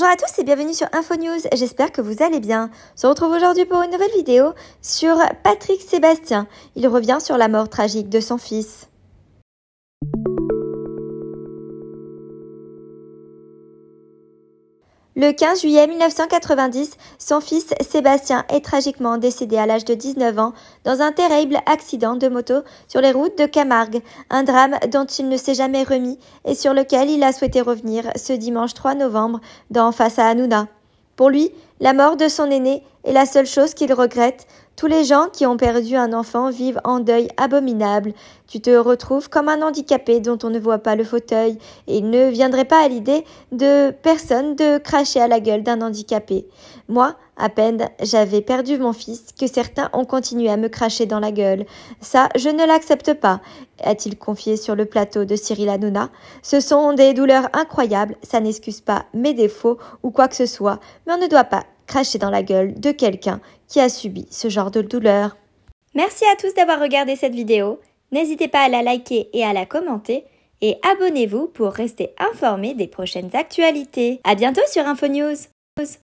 Bonjour à tous et bienvenue sur InfoNews, j'espère que vous allez bien. On se retrouve aujourd'hui pour une nouvelle vidéo sur Patrick Sébastien. Il revient sur la mort tragique de son fils. Le 15 juillet 1990, son fils Sébastien est tragiquement décédé à l'âge de 19 ans dans un terrible accident de moto sur les routes de Camargue, un drame dont il ne s'est jamais remis et sur lequel il a souhaité revenir ce dimanche 3 novembre dans Face à Hanouna. Pour lui, la mort de son aîné est la seule chose qu'il regrette. Tous les gens qui ont perdu un enfant vivent en deuil abominable. Tu te retrouves comme un handicapé dont on ne voit pas le fauteuil, et il ne viendrait pas à l'idée de personne de cracher à la gueule d'un handicapé. Moi, à peine j'avais perdu mon fils, que certains ont continué à me cracher dans la gueule. Ça, je ne l'accepte pas, a-t-il confié sur le plateau de Cyril Hanouna. Ce sont des douleurs incroyables, ça n'excuse pas mes défauts ou quoi que ce soit, mais on ne doit pas cracher dans la gueule de quelqu'un qui a subi ce genre de douleur. Merci à tous d'avoir regardé cette vidéo. N'hésitez pas à la liker et à la commenter. Et abonnez-vous pour rester informé des prochaines actualités. À bientôt sur InfoNews!